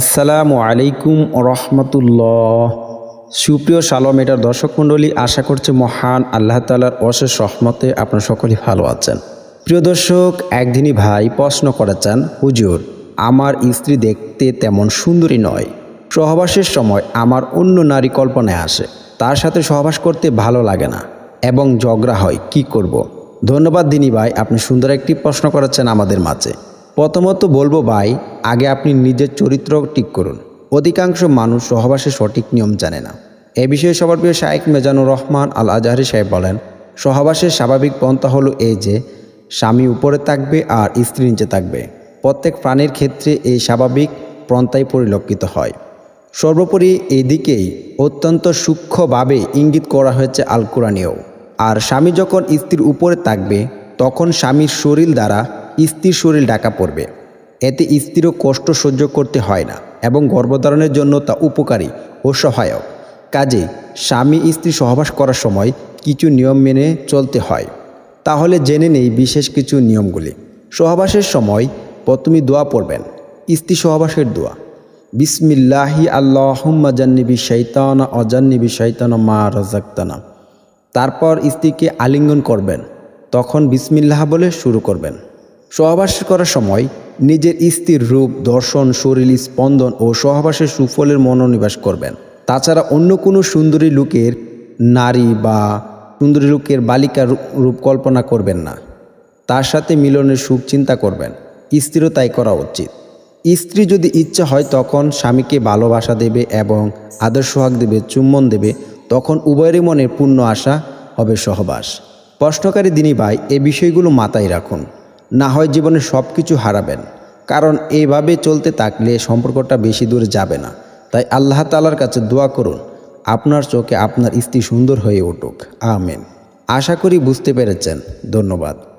আসসালামু আলাইকুম রহমতুল্লাহ সুপ্রিয় সালম এটার দর্শক মন্ডলী আশা করছে মহান আল্লাহ তালার অশেষ রহমতে আপনার সকলেই ভালো আছেন প্রিয় দর্শক একদিনই ভাই প্রশ্ন করেছেন হুজুর আমার স্ত্রী দেখতে তেমন সুন্দরী নয় সহবাসের সময় আমার অন্য নারী কল্পনায় আসে তার সাথে সহবাস করতে ভালো লাগে না এবং ঝগড়া হয় কি করব। ধন্যবাদ দিনী ভাই আপনি সুন্দর একটি প্রশ্ন করেছেন আমাদের মাঝে প্রথমত বলবো ভাই আগে আপনি নিজের চরিত্র ঠিক করুন অধিকাংশ মানুষ সহবাসের সঠিক নিয়ম জানে না এ বিষয়ে সবার প্রিয় শায়েক মেজানুর রহমান আল আজহারি সাহেব বলেন সহবাসের স্বাভাবিক পন্থা হলো এই যে স্বামী উপরে থাকবে আর স্ত্রী নিচে থাকবে প্রত্যেক প্রাণীর ক্ষেত্রে এই স্বাভাবিক পন্থাই পরিলক্ষিত হয় সর্বোপরি এদিকেই অত্যন্ত সূক্ষ্মভাবে ইঙ্গিত করা হয়েছে আল আর স্বামী যখন স্ত্রীর উপরে থাকবে তখন স্বামীর শরীর দ্বারা স্ত্রীর শরীর ডাকা পড়বে এতে স্ত্রীরও কষ্ট সহ্য করতে হয় না এবং গর্ভধারণের জন্য তা উপকারী ও সহায়ক কাজে স্বামী স্ত্রী সহবাস করার সময় কিছু নিয়ম মেনে চলতে হয় তাহলে জেনে নেই বিশেষ কিছু নিয়মগুলি সহবাসের সময় প্রথমে দোয়া পড়বেন স্ত্রী সহবাসের দোয়া বিসমিল্লাহি আল্লাহ জান্নিবি শৈতানা অজান্নিবি শৈতানা মা রাজাক্তানা তারপর স্ত্রীকে আলিঙ্গন করবেন তখন বিসমিল্লাহ বলে শুরু করবেন সহবাস করার সময় নিজের স্ত্রীর রূপ দর্শন শরীর স্পন্দন ও সহবাসের সুফলের মনোনিবেশ করবেন তাছাড়া অন্য কোনো সুন্দরী লোকের নারী বা সুন্দরী লোকের বালিকার রূপ কল্পনা করবেন না তার সাথে মিলনের সুখ চিন্তা করবেন স্ত্রীরও তাই করা উচিত স্ত্রী যদি ইচ্ছা হয় তখন স্বামীকে ভালোবাসা দেবে এবং আদর্শ হাক দেবে চুম্বন দেবে তখন উভয়েরই মনে পূর্ণ আশা হবে সহবাস প্রশ্নকারী দিনী ভাই এ বিষয়গুলো মাথায় রাখুন না হয় জীবনে সব কিছু হারাবেন কারণ এইভাবে চলতে থাকলে সম্পর্কটা বেশি দূরে যাবে না তাই আল্লাহ তালার কাছে দোয়া করুন আপনার চোখে আপনার স্ত্রী সুন্দর হয়ে উঠুক আমেন আশা করি বুঝতে পেরেছেন ধন্যবাদ